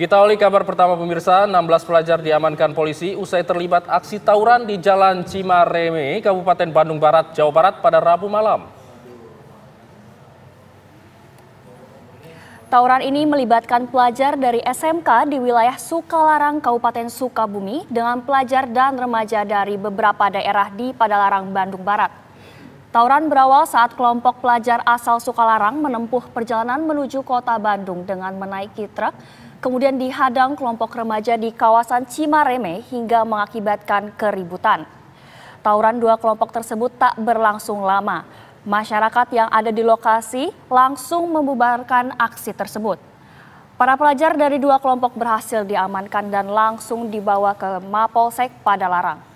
Kita oleh kabar pertama pemirsa, 16 pelajar diamankan polisi usai terlibat aksi tawuran di Jalan Cimareme, Kabupaten Bandung Barat, Jawa Barat pada Rabu malam. Tawuran ini melibatkan pelajar dari SMK di wilayah Sukalarang, Kabupaten Sukabumi, dengan pelajar dan remaja dari beberapa daerah di Padalarang, Bandung Barat. Tauran berawal saat kelompok pelajar asal Sukalarang menempuh perjalanan menuju kota Bandung dengan menaiki truk, kemudian dihadang kelompok remaja di kawasan Cimareme hingga mengakibatkan keributan. Tauran dua kelompok tersebut tak berlangsung lama. Masyarakat yang ada di lokasi langsung membubarkan aksi tersebut. Para pelajar dari dua kelompok berhasil diamankan dan langsung dibawa ke Mapolsek Padalarang.